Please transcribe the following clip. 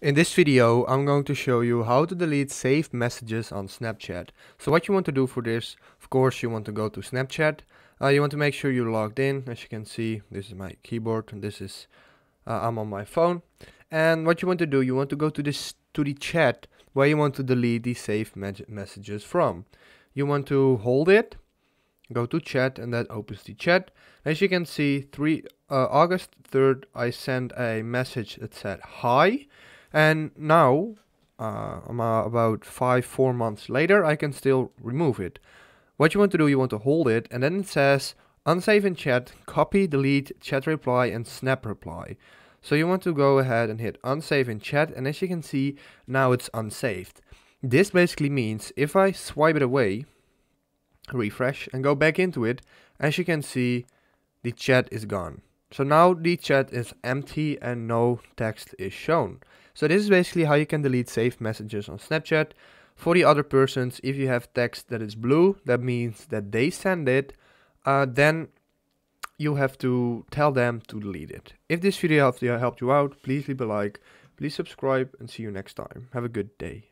In this video I'm going to show you how to delete saved messages on Snapchat. So what you want to do for this, of course you want to go to Snapchat, uh, you want to make sure you're logged in, as you can see this is my keyboard and this is, uh, I'm on my phone. And what you want to do, you want to go to this, to the chat where you want to delete the saved messages from. You want to hold it, go to chat and that opens the chat. As you can see, 3 uh, August 3rd I sent a message that said hi and now, uh, uh, about five, four months later, I can still remove it. What you want to do, you want to hold it, and then it says unsave in chat, copy, delete, chat reply, and snap reply. So you want to go ahead and hit unsave in chat, and as you can see, now it's unsaved. This basically means if I swipe it away, refresh, and go back into it, as you can see, the chat is gone. So now the chat is empty and no text is shown. So this is basically how you can delete saved messages on Snapchat. For the other persons, if you have text that is blue, that means that they send it, uh, then you have to tell them to delete it. If this video helped you out, please leave a like, please subscribe and see you next time. Have a good day.